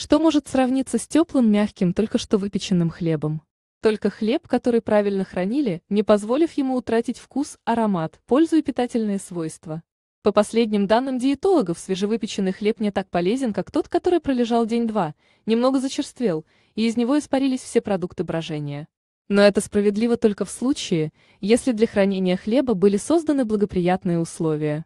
Что может сравниться с теплым, мягким, только что выпеченным хлебом? Только хлеб, который правильно хранили, не позволив ему утратить вкус, аромат, пользу и питательные свойства. По последним данным диетологов, свежевыпеченный хлеб не так полезен, как тот, который пролежал день-два, немного зачерствел, и из него испарились все продукты брожения. Но это справедливо только в случае, если для хранения хлеба были созданы благоприятные условия.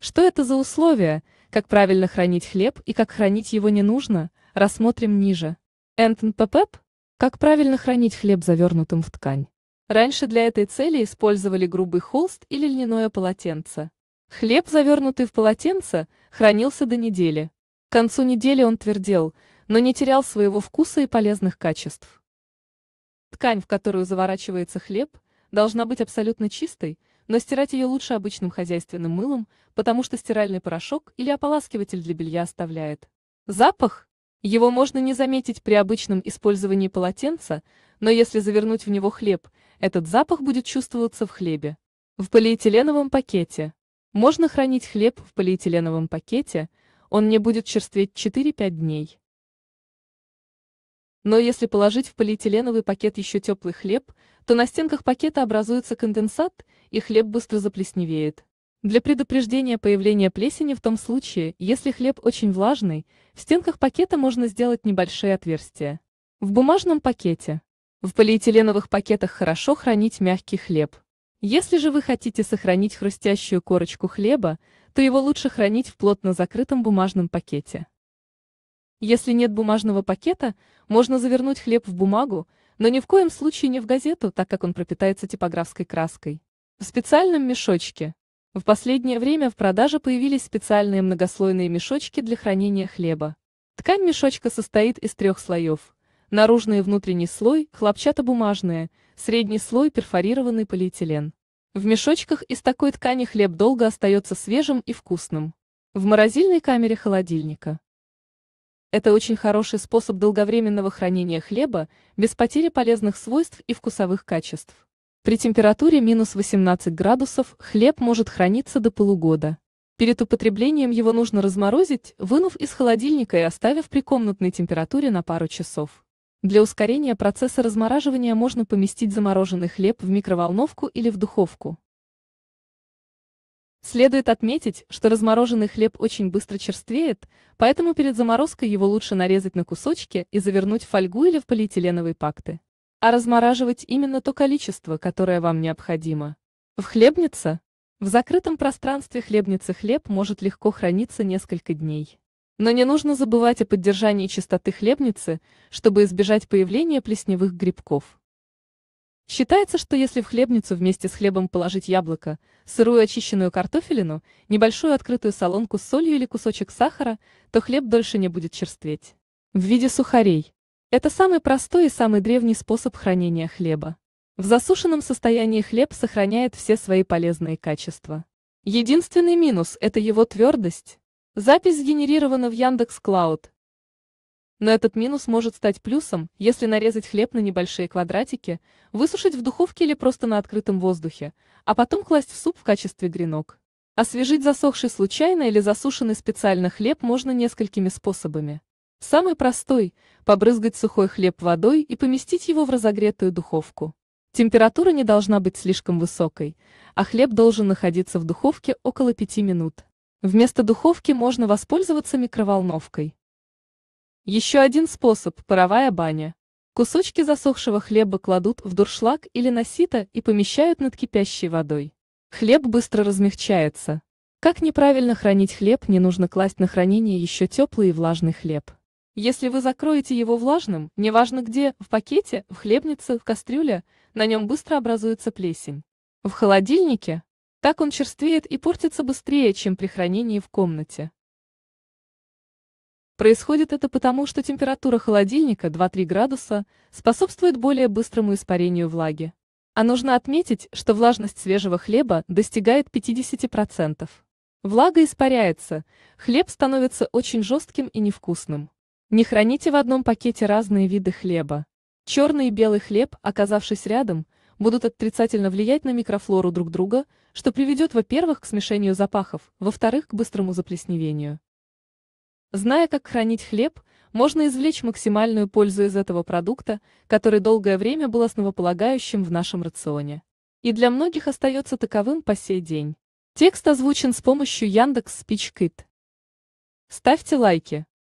Что это за условия, как правильно хранить хлеб и как хранить его не нужно, рассмотрим ниже. Энтон Пепеп? Как правильно хранить хлеб завернутым в ткань? Раньше для этой цели использовали грубый холст или льняное полотенце. Хлеб, завернутый в полотенце, хранился до недели. К концу недели он твердел, но не терял своего вкуса и полезных качеств. Ткань, в которую заворачивается хлеб, должна быть абсолютно чистой, но стирать ее лучше обычным хозяйственным мылом, потому что стиральный порошок или ополаскиватель для белья оставляет. Запах? Его можно не заметить при обычном использовании полотенца, но если завернуть в него хлеб, этот запах будет чувствоваться в хлебе. В полиэтиленовом пакете. Можно хранить хлеб в полиэтиленовом пакете, он не будет черстветь 4-5 дней. Но если положить в полиэтиленовый пакет еще теплый хлеб, то на стенках пакета образуется конденсат, и хлеб быстро заплесневеет. Для предупреждения появления плесени в том случае, если хлеб очень влажный, в стенках пакета можно сделать небольшие отверстия. В бумажном пакете. В полиэтиленовых пакетах хорошо хранить мягкий хлеб. Если же вы хотите сохранить хрустящую корочку хлеба, то его лучше хранить в плотно закрытом бумажном пакете. Если нет бумажного пакета, можно завернуть хлеб в бумагу, но ни в коем случае не в газету, так как он пропитается типографской краской. В специальном мешочке. В последнее время в продаже появились специальные многослойные мешочки для хранения хлеба. Ткань мешочка состоит из трех слоев. Наружный и внутренний слой – хлопчатобумажные, средний слой – перфорированный полиэтилен. В мешочках из такой ткани хлеб долго остается свежим и вкусным. В морозильной камере холодильника. Это очень хороший способ долговременного хранения хлеба без потери полезных свойств и вкусовых качеств. При температуре минус 18 градусов хлеб может храниться до полугода. Перед употреблением его нужно разморозить, вынув из холодильника и оставив при комнатной температуре на пару часов. Для ускорения процесса размораживания можно поместить замороженный хлеб в микроволновку или в духовку. Следует отметить, что размороженный хлеб очень быстро черствеет, поэтому перед заморозкой его лучше нарезать на кусочки и завернуть в фольгу или в полиэтиленовые пакты а размораживать именно то количество, которое вам необходимо. В хлебнице? В закрытом пространстве хлебницы хлеб может легко храниться несколько дней. Но не нужно забывать о поддержании чистоты хлебницы, чтобы избежать появления плесневых грибков. Считается, что если в хлебницу вместе с хлебом положить яблоко, сырую очищенную картофелину, небольшую открытую солонку с солью или кусочек сахара, то хлеб дольше не будет черстветь. В виде сухарей. Это самый простой и самый древний способ хранения хлеба. В засушенном состоянии хлеб сохраняет все свои полезные качества. Единственный минус – это его твердость. Запись сгенерирована в Яндекс Клауд. Но этот минус может стать плюсом, если нарезать хлеб на небольшие квадратики, высушить в духовке или просто на открытом воздухе, а потом класть в суп в качестве гренок. Освежить засохший случайно или засушенный специально хлеб можно несколькими способами. Самый простой – побрызгать сухой хлеб водой и поместить его в разогретую духовку. Температура не должна быть слишком высокой, а хлеб должен находиться в духовке около 5 минут. Вместо духовки можно воспользоваться микроволновкой. Еще один способ – паровая баня. Кусочки засохшего хлеба кладут в дуршлаг или на сито и помещают над кипящей водой. Хлеб быстро размягчается. Как неправильно хранить хлеб, не нужно класть на хранение еще теплый и влажный хлеб. Если вы закроете его влажным, неважно где, в пакете, в хлебнице, в кастрюле, на нем быстро образуется плесень. В холодильнике? Так он черствеет и портится быстрее, чем при хранении в комнате. Происходит это потому, что температура холодильника 2-3 градуса способствует более быстрому испарению влаги. А нужно отметить, что влажность свежего хлеба достигает 50%. Влага испаряется, хлеб становится очень жестким и невкусным. Не храните в одном пакете разные виды хлеба. Черный и белый хлеб, оказавшись рядом, будут отрицательно влиять на микрофлору друг друга, что приведет, во-первых, к смешению запахов, во-вторых, к быстрому заплесневению. Зная, как хранить хлеб, можно извлечь максимальную пользу из этого продукта, который долгое время был основополагающим в нашем рационе. И для многих остается таковым по сей день. Текст озвучен с помощью Яндекс Спичкит. Ставьте лайки.